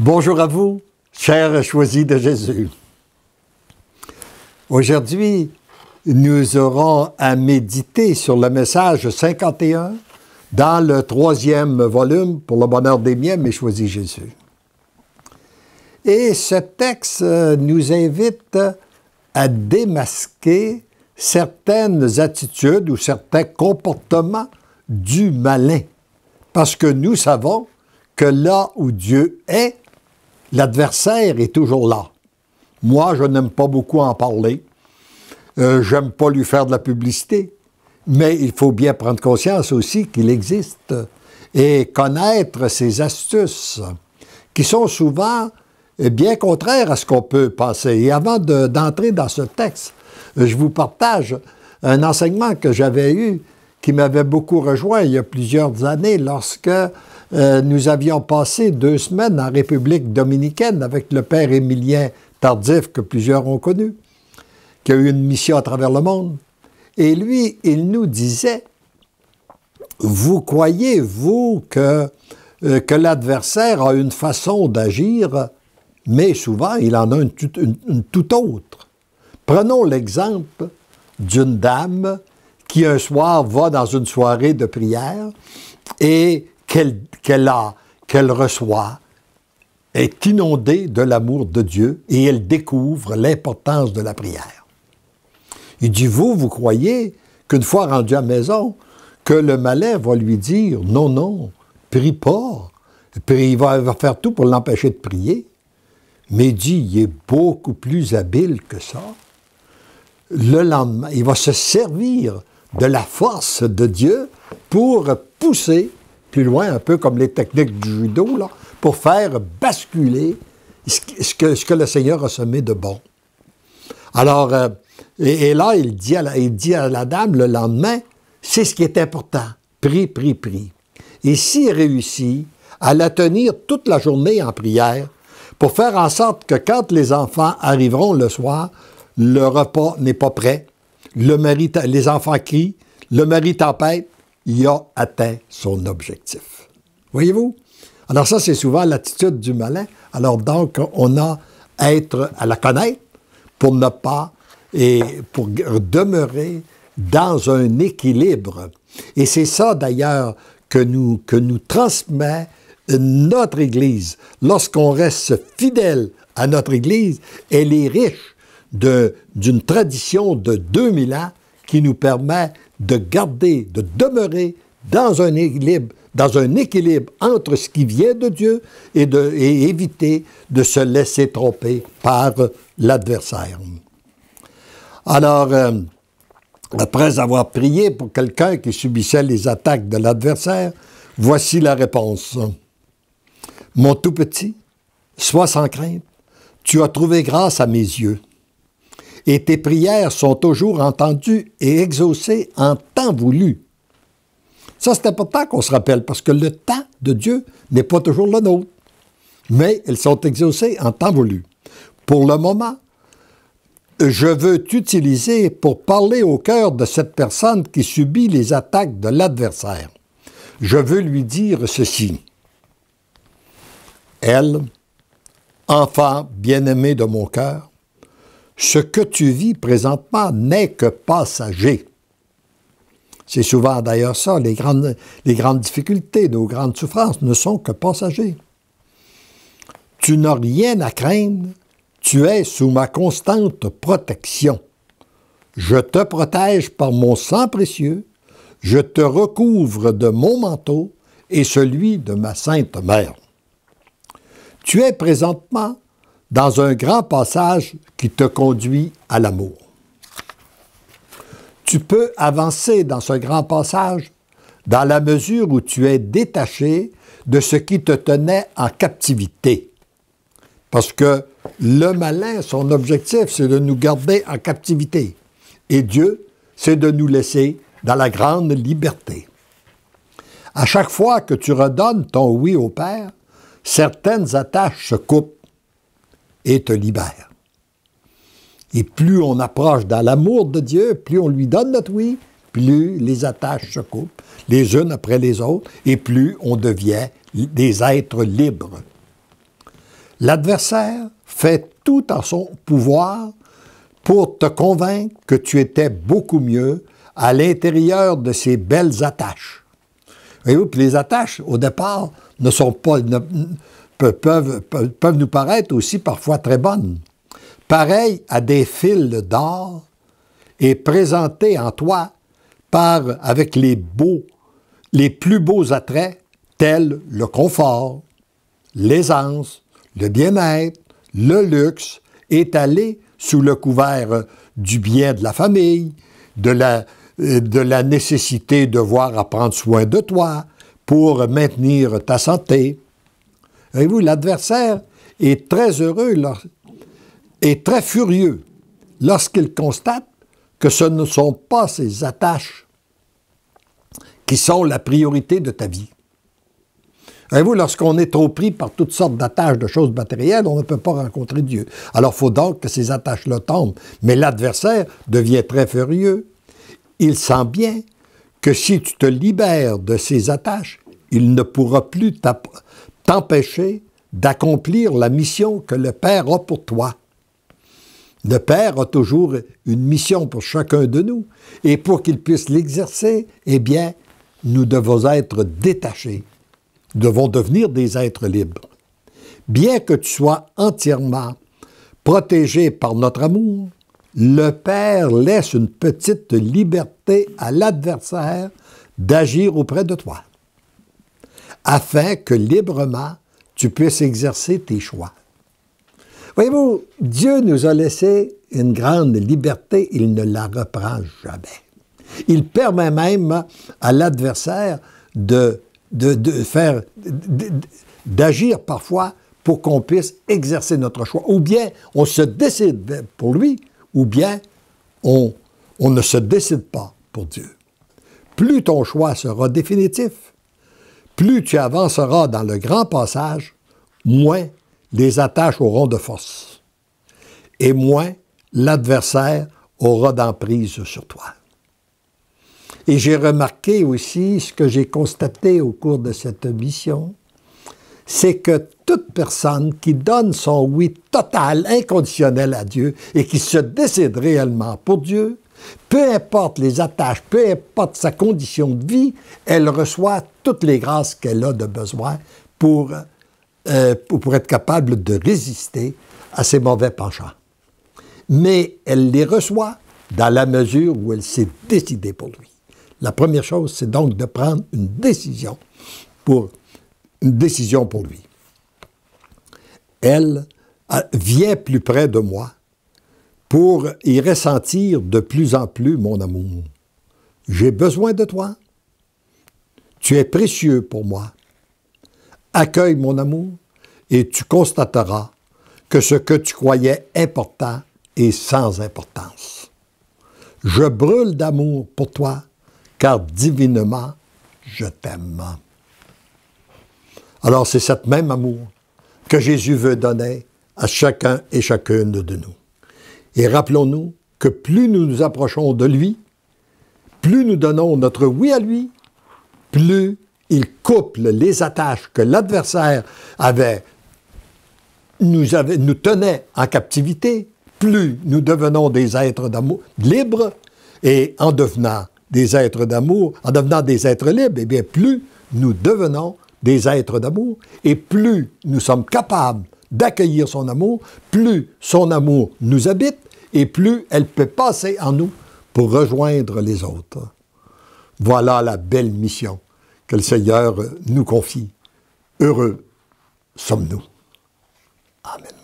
Bonjour à vous, chers choisis de Jésus. Aujourd'hui, nous aurons à méditer sur le message 51 dans le troisième volume pour le bonheur des miens, mais choisis Jésus. Et ce texte euh, nous invite à démasquer certaines attitudes ou certains comportements du malin. Parce que nous savons que là où Dieu est, l'adversaire est toujours là. Moi, je n'aime pas beaucoup en parler. Je euh, J'aime pas lui faire de la publicité. Mais il faut bien prendre conscience aussi qu'il existe et connaître ses astuces, qui sont souvent eh bien contraires à ce qu'on peut penser. Et avant d'entrer dans ce texte, je vous partage un enseignement que j'avais eu qui m'avait beaucoup rejoint il y a plusieurs années lorsque euh, nous avions passé deux semaines en République dominicaine avec le père Émilien Tardif, que plusieurs ont connu, qui a eu une mission à travers le monde. Et lui, il nous disait, vous croyez, vous, que, euh, l'adversaire a une façon d'agir, mais souvent, il en a une, tout, autre. Prenons l'exemple d'une dame qui un soir va dans une soirée de prière et qu'elle a, qu'elle reçoit, est inondée de l'amour de Dieu et elle découvre l'importance de la prière. Il dit, vous, vous croyez qu'une fois rendu à maison, que le malin va lui dire, non, non, prie pas. Puis il va, va faire tout pour l'empêcher de prier. Mais il dit, il est beaucoup plus habile que ça. Le lendemain, il va se servir de la force de Dieu pour pousser plus loin, un peu comme les techniques du judo, là, pour faire basculer ce que, le Seigneur a semé de bon. Alors, euh, et, là, il dit, à la, dit à dame le lendemain, c'est ce qui est important. Prie, prie, prie. Et s'il réussit à la tenir toute la journée en prière, pour faire en sorte que quand les enfants arriveront le soir, le repas n'est pas prêt, le mari, les enfants crient, le mari tempête, il a atteint son objectif. Voyez-vous? Alors ça, c'est souvent l'attitude du malin. Alors donc, on a à être à la connaître pour ne pas et pour demeurer dans un équilibre. Et c'est ça d'ailleurs que nous, que nous transmet notre Église. Lorsqu'on reste fidèle à notre Église, elle est riche d'une tradition de 2000 ans qui nous permet de garder, de demeurer dans un équilibre, dans un équilibre entre ce qui vient de Dieu et, de, éviter de se laisser tromper par l'adversaire. Alors, euh, après avoir prié pour quelqu'un qui subissait les attaques de l'adversaire, voici la réponse. Mon tout petit, sois sans crainte, tu as trouvé grâce à mes yeux et tes prières sont toujours entendues et exaucées en temps voulu. Ça, c'est important qu'on se rappelle parce que le temps de Dieu n'est pas toujours le nôtre, mais elles sont exaucées en temps voulu. Pour le moment, je veux t'utiliser pour parler au cœur de cette personne qui subit les attaques de l'adversaire. Je veux lui dire ceci. Elle, enfant bien-aimé de mon cœur, ce que tu vis présentement n'est que passager. C'est souvent d'ailleurs ça, les grandes, les grandes difficultés, nos grandes souffrances ne sont que passagers. Tu n'as rien à craindre, tu es sous ma constante protection. Je te protège par mon sang précieux, je te recouvre de mon manteau et celui de ma sainte mère. Tu es présentement dans un grand passage qui te conduit à l'amour. Tu peux avancer dans ce grand passage dans la mesure où tu es détaché de ce qui te tenait en captivité. Parce que le malin, son objectif, c'est de nous garder en captivité. Et Dieu, c'est de nous laisser dans la grande liberté. À chaque fois que tu redonnes ton oui au Père, certaines attaches se coupent et te libère. Et plus on approche dans l'amour de Dieu, plus on lui donne notre oui, plus les attaches se coupent les unes après les autres et plus on devient des êtres libres. L'adversaire fait tout en son pouvoir pour te convaincre que tu étais beaucoup mieux à l'intérieur de ces belles attaches. Voyez-vous, les attaches, au départ, ne sont pas, peuvent, nous paraître aussi parfois très bonnes, pareilles à des fils d'or et présentées en toi par, avec les beaux, les plus beaux attraits tels le confort, l'aisance, le bien-être, le luxe, étalés sous le couvert du bien de la famille, de la, de la nécessité de voir à prendre soin de toi pour maintenir ta santé, Voyez-vous, l'adversaire est très heureux et très furieux lorsqu'il constate que ce ne sont pas ses attaches qui sont la priorité de ta vie. Voyez-vous, lorsqu'on est trop pris par toutes sortes d'attaches de choses matérielles, on ne peut pas rencontrer Dieu. Alors il faut donc que ces attaches le tombent. Mais l'adversaire devient très furieux. Il sent bien que si tu te libères de ces attaches, il ne pourra plus t'empêcher d'accomplir la mission que le Père a pour toi. Le Père a toujours une mission pour chacun de nous, et pour qu'il puisse l'exercer, eh bien, nous devons être détachés. devons devenir des êtres libres. Bien que tu sois entièrement protégé par notre amour, le Père laisse une petite liberté à l'adversaire d'agir auprès de toi afin que librement tu puisses exercer tes choix. Voyez-vous, Dieu nous a laissé une grande liberté, il ne la reprend jamais. Il permet même à l'adversaire de, de, faire, d'agir parfois pour qu'on puisse exercer notre choix. Ou bien on se décide pour lui, ou bien on ne se décide pas pour Dieu. Plus ton choix sera définitif, plus tu avanceras dans le grand passage, moins les attaches auront de force et moins l'adversaire aura d'emprise sur toi. Et j'ai remarqué aussi ce que j'ai constaté au cours de cette mission, c'est que toute personne qui donne son oui total, inconditionnel à Dieu et qui se décide réellement pour Dieu, peu importe les attaches, peu importe sa condition de vie, elle reçoit toutes les grâces qu'elle a de besoin pour, euh, pour être capable de résister à ses mauvais penchants. Mais elle les reçoit dans la mesure où elle s'est décidée pour lui. La première chose, c'est donc de prendre une décision pour une décision pour lui. Elle euh, vient plus près de moi pour y ressentir de plus en plus mon amour. J'ai besoin de toi, tu es précieux pour moi. Accueille mon amour et tu constateras que ce que tu croyais important est sans importance. Je brûle d'amour pour toi, car divinement, je t'aime. Alors c'est cet même amour que Jésus veut donner à chacun et chacune de nous. Et rappelons-nous que plus nous nous approchons de lui, plus nous donnons notre oui à lui, plus il couple les attaches que l'adversaire avait, nous, tenait en captivité, plus nous devenons des êtres d'amour libres, et en devenant des êtres d'amour, en devenant des êtres libres, et eh bien, plus nous devenons des êtres d'amour, et plus nous sommes capables d'accueillir son amour, plus son amour nous habite, et plus elle peut passer en nous pour rejoindre les autres. Voilà la belle mission que le Seigneur nous confie. Heureux sommes-nous. Amen.